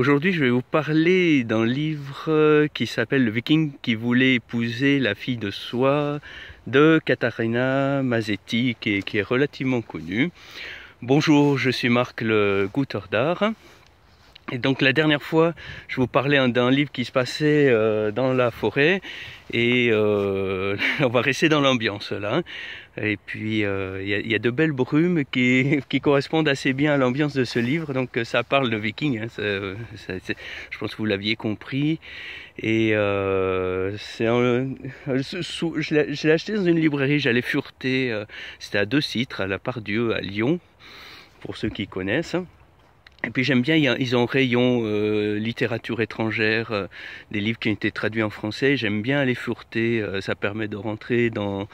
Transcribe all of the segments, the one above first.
Aujourd'hui, je vais vous parler d'un livre euh, qui s'appelle Le Viking qui voulait épouser la fille de soi de Katarina Mazetti, qui est, qui est relativement connue. Bonjour, je suis Marc Le d'art. Et donc la dernière fois, je vous parlais d'un livre qui se passait euh, dans la forêt et euh, on va rester dans l'ambiance là. Hein. Et puis euh, il y, a de belles brumes qui, correspondent assez bien à l'ambiance de ce livre. Donc ça parle de vikings, hein. je pense que vous l'aviez compris. Et je l'ai acheté dans une librairie, j'allais fureter. C'était à deux citres, à la Part Dieu à Lyon, pour ceux qui connaissent. Hein. Et puis j'aime bien, ils ont rayon euh, littérature étrangère, euh, des livres qui ont été traduits en français. J'aime bien aller fureter, euh, ça permet de rentrer dans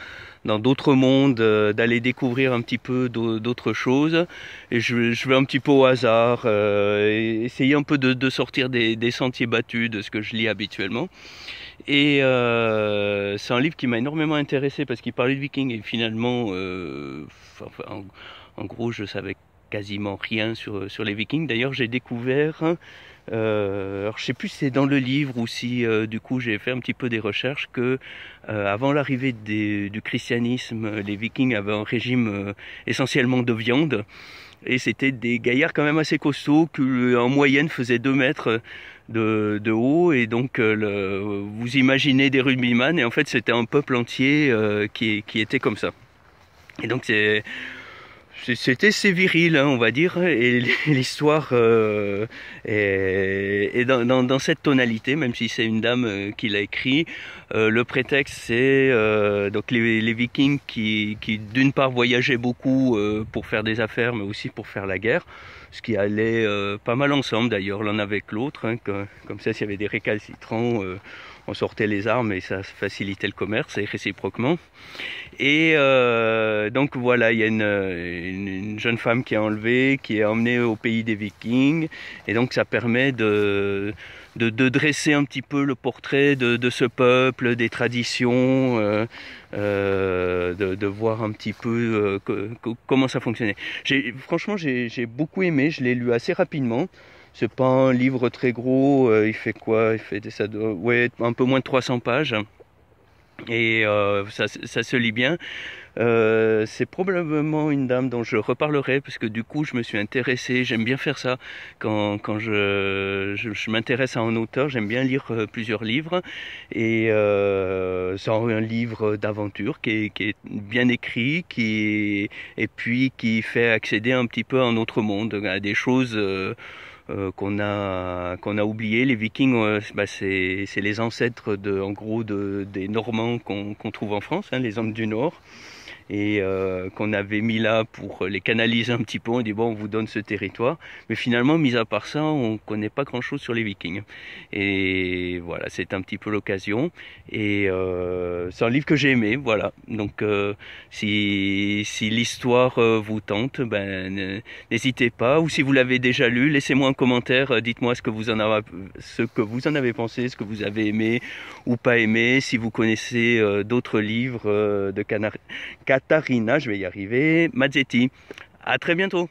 dans d'autres mondes, d'aller découvrir un petit peu d'autres choses. Et je, je, vais un petit peu au hasard, essayer un peu de, de sortir des, des, sentiers battus de ce que je lis habituellement. Et c'est un livre qui m'a énormément intéressé parce qu'il parlait de vikings et finalement, en, en, gros, je savais quasiment rien sur, sur les Vikings. D'ailleurs, j'ai découvert, hein, euh, alors je sais plus si c'est dans le livre ou si euh, du coup j'ai fait un petit peu des recherches, que euh, avant l'arrivée du christianisme, les Vikings avaient un régime euh, essentiellement de viande. Et c'était des gaillards quand même assez costauds, qui en moyenne faisaient 2 mètres de, de, haut. Et donc, le, vous imaginez des rugbyman, et en fait, c'était un peuple entier qui, qui était comme ça. Et donc, c'est c'était assez viril, hein, on va dire, et l'histoire euh, est, dans, dans, cette tonalité, même si c'est une dame euh, qui l'a écrit. Euh, le prétexte, c'est donc les, Vikings qui, qui d'une part, voyageaient beaucoup pour faire des affaires, mais aussi pour faire la guerre, ce qui allait pas mal ensemble d'ailleurs, l'un avec l'autre. Hein, comme, ça, s'il y avait des récalcitrants on sortait les armes et ça facilitait le commerce et réciproquement. Et euh, donc voilà, il y a une, jeune femme qui est enlevée, qui est emmenée au pays des Vikings, et donc ça permet de, dresser un petit peu le portrait de, ce peuple, des traditions, euh, euh, de, voir un petit peu comment ça fonctionnait. Franchement, j'ai beaucoup aimé, je l'ai lu assez rapidement. C'est pas un livre très gros, euh, il fait quoi Il fait ça ouais, un peu moins de 300 pages. Et euh, ça, ça, se lit bien. Euh, c'est probablement une dame dont je reparlerai parce que du coup je me suis intéressé, j'aime bien faire ça quand, quand je, je, m'intéresse à un auteur, j'aime bien lire plusieurs livres et c'est un livre d'aventure qui, qui est, bien écrit qui, et puis qui fait accéder un petit peu à un autre monde, à des choses... Euh, qu'on a qu'on oublié. Les Vikings, euh, bah, c'est les ancêtres de, en gros, de, des Normands qu'on trouve en France, hein, les hommes du Nord et euh, qu'on avait mis là pour les canaliser un petit peu. On dit bon, on vous donne ce territoire, mais finalement, mis à part ça, on ne connaît pas grand-chose sur les Vikings. Et voilà, c'est un petit peu l'occasion. Et euh, c'est un livre que j'ai aimé, voilà. Donc, euh, si, l'histoire vous tente, ben n'hésitez pas. Ou si vous l'avez déjà lu, laissez-moi un commentaire. Dites-moi ce que vous en avez, ce que vous en avez pensé, ce que vous avez aimé ou pas aimé. Si vous connaissez d'autres livres de Canard. Katarina, je vais y arriver, Mazzetti. À très bientôt.